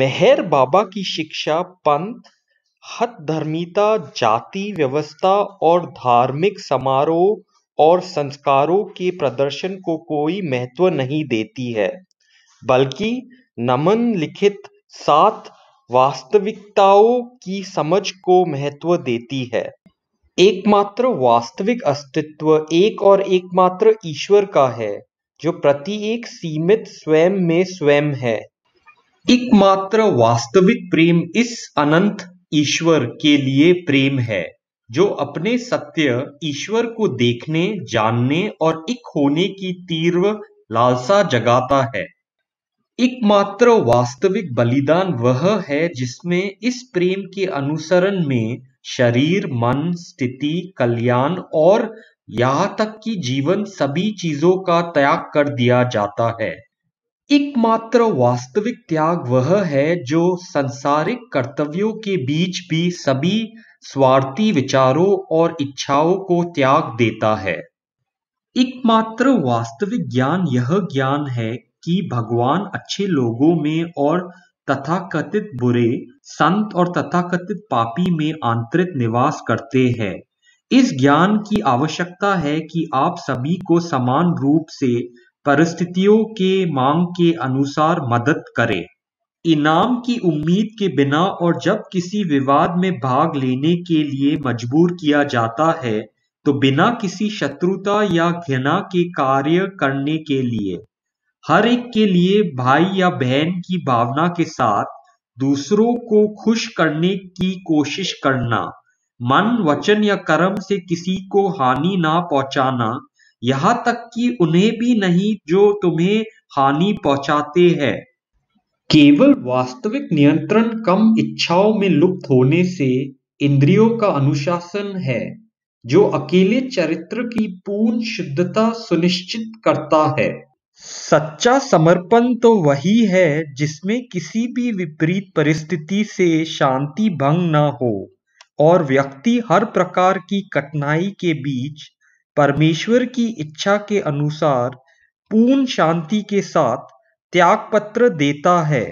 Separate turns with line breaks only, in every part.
मेहर बाबा की शिक्षा पंथ धर्मिता जाति व्यवस्था और धार्मिक समारोह और संस्कारों के प्रदर्शन को कोई महत्व नहीं देती है बल्कि नमन लिखित सात वास्तविकताओं की समझ को महत्व देती है एकमात्र वास्तविक अस्तित्व एक और एकमात्र ईश्वर का है जो प्रति एक सीमित स्वयं में स्वयं है एकमात्र वास्तविक प्रेम इस अनंत ईश्वर के लिए प्रेम है जो अपने सत्य ईश्वर को देखने जानने और एक होने की तीव्र लालसा जगाता है एकमात्र वास्तविक बलिदान वह है जिसमें इस प्रेम के अनुसरण में शरीर मन स्थिति कल्याण और यहाँ तक कि जीवन सभी चीजों का त्याग कर दिया जाता है एकमात्र वास्तविक त्याग वह है जो संसारिक कर्तव्यों के बीच भी सभी स्वार्थी विचारों और इच्छाओं को त्याग देता है एकमात्र वास्तविक ज्ञान यह ज्ञान है कि भगवान अच्छे लोगों में और तथाकथित बुरे संत और तथाकथित पापी में आंतरिक निवास करते हैं इस ज्ञान की आवश्यकता है कि आप सभी को समान रूप से परिस्थितियों के मांग के अनुसार मदद करे इनाम की उम्मीद के बिना और जब किसी विवाद में भाग लेने के लिए मजबूर किया जाता है तो बिना किसी शत्रुता या घृणा के कार्य करने के लिए हर एक के लिए भाई या बहन की भावना के साथ दूसरों को खुश करने की कोशिश करना मन वचन या कर्म से किसी को हानि ना पहुंचाना यहां तक कि उन्हें भी नहीं जो तुम्हें हानि पहुंचाते हैं केवल वास्तविक नियंत्रण कम इच्छाओं में लुप्त होने से इंद्रियों का अनुशासन है जो अकेले चरित्र की पूर्ण शुद्धता सुनिश्चित करता है सच्चा समर्पण तो वही है जिसमें किसी भी विपरीत परिस्थिति से शांति भंग न हो और व्यक्ति हर प्रकार की कठिनाई के बीच परमेश्वर की इच्छा के अनुसार पूर्ण शांति के साथ त्याग पत्र देता है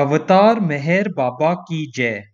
अवतार मेहर बाबा की जय